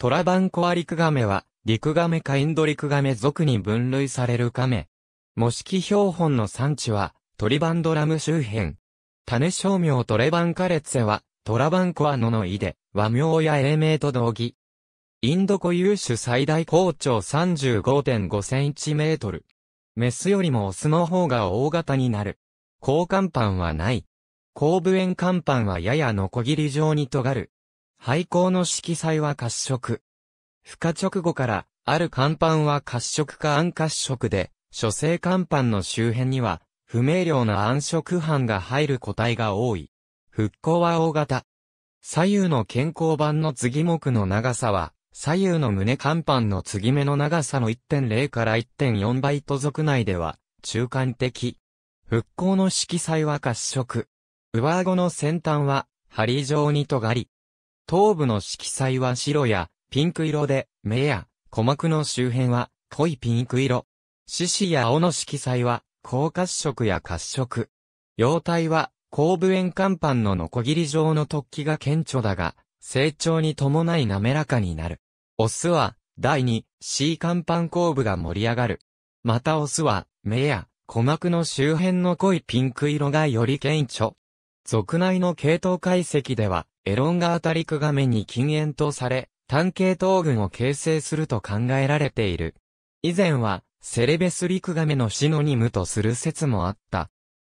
トラバンコアリクガメは、リクガメかインドリクガメ族に分類されるカメ。模式標本の産地は、トリバンドラム周辺。種商名トレバンカレッツェは、トラバンコアノの意で、和名や英名と同義。インド固有種最大高長35.5センチメートル。メスよりもオスの方が大型になる。高甲板はない。後部円甲板はややノコギリ状に尖る。廃校の色彩は褐色。孵化直後から、ある甲板は褐色か暗褐色で、諸星甲板の周辺には、不明瞭な暗色斑が入る個体が多い。復興は大型。左右の健康板の継ぎ目の長さは、左右の胸甲板の継ぎ目の長さの1.0から1.4倍と属内では、中間的。復興の色彩は褐色。上顎の先端は、針状に尖り、頭部の色彩は白やピンク色で、目や鼓膜の周辺は濃いピンク色。獅子や青の色彩は高褐色や褐色。様体は後部円乾板のノコギリ状の突起が顕著だが、成長に伴い滑らかになる。オスは、第2、C 乾板後部が盛り上がる。またオスは、目や鼓膜の周辺の濃いピンク色がより顕著。族内の系統解析では、エロンガータリクガメに禁煙とされ、単系統群を形成すると考えられている。以前は、セレベスリクガメのシノニムとする説もあった。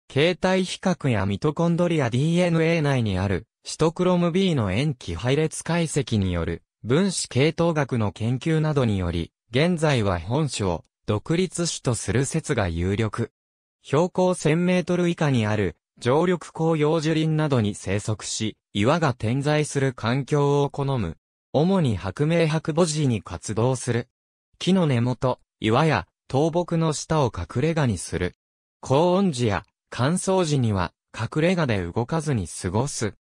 形態比較やミトコンドリア DNA 内にある、シトクロム B の塩基配列解析による、分子系統学の研究などにより、現在は本種を、独立種とする説が有力。標高1000メートル以下にある常緑広葉樹林などに生息し、岩が点在する環境を好む。主に白明白母地に活動する。木の根元、岩や倒木の下を隠れ家にする。高温時や乾燥時には隠れ家で動かずに過ごす。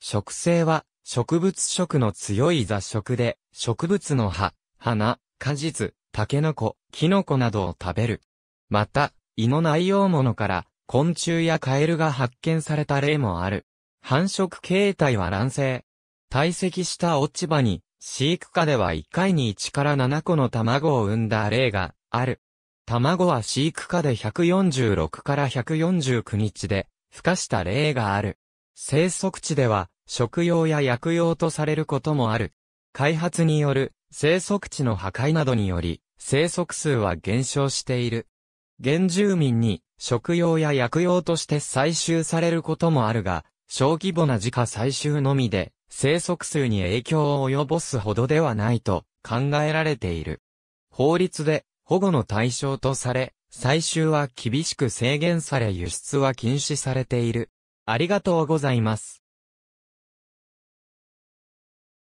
植生は植物食の強い雑食で植物の葉、花、果実、タケノコ、キノコなどを食べる。また、胃の内容物から昆虫やカエルが発見された例もある。繁殖形態は卵生。堆積した落ち葉に、飼育下では1回に1から7個の卵を産んだ例がある。卵は飼育下で146から149日で、孵化した例がある。生息地では、食用や薬用とされることもある。開発による生息地の破壊などにより、生息数は減少している。原住民に食用や薬用として採集されることもあるが、小規模な自家採集のみで、生息数に影響を及ぼすほどではないと考えられている。法律で保護の対象とされ、採集は厳しく制限され輸出は禁止されている。ありがとうございます。